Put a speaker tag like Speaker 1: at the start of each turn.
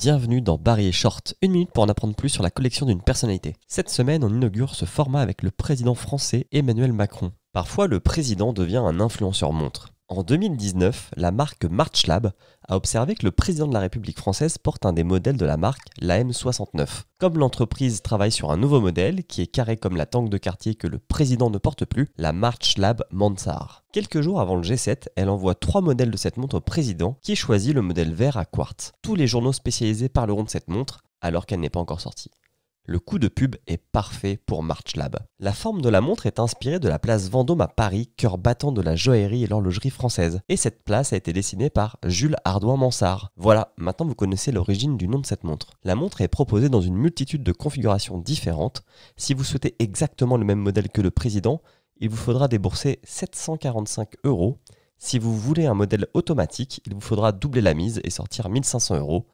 Speaker 1: bienvenue dans Barrier Short, une minute pour en apprendre plus sur la collection d'une personnalité. Cette semaine, on inaugure ce format avec le président français Emmanuel Macron. Parfois, le président devient un influenceur montre. En 2019, la marque Marchlab a observé que le président de la République française porte un des modèles de la marque, la m 69 Comme l'entreprise travaille sur un nouveau modèle, qui est carré comme la tanque de quartier que le président ne porte plus, la Marchlab Mansard. Quelques jours avant le G7, elle envoie trois modèles de cette montre au président, qui choisit le modèle vert à quartz. Tous les journaux spécialisés parleront de cette montre, alors qu'elle n'est pas encore sortie. Le coup de pub est parfait pour Lab. La forme de la montre est inspirée de la place Vendôme à Paris, cœur battant de la joaillerie et l'horlogerie française. Et cette place a été dessinée par Jules Ardouin Mansart. Voilà, maintenant vous connaissez l'origine du nom de cette montre. La montre est proposée dans une multitude de configurations différentes. Si vous souhaitez exactement le même modèle que le président, il vous faudra débourser 745 euros. Si vous voulez un modèle automatique, il vous faudra doubler la mise et sortir 1500 euros.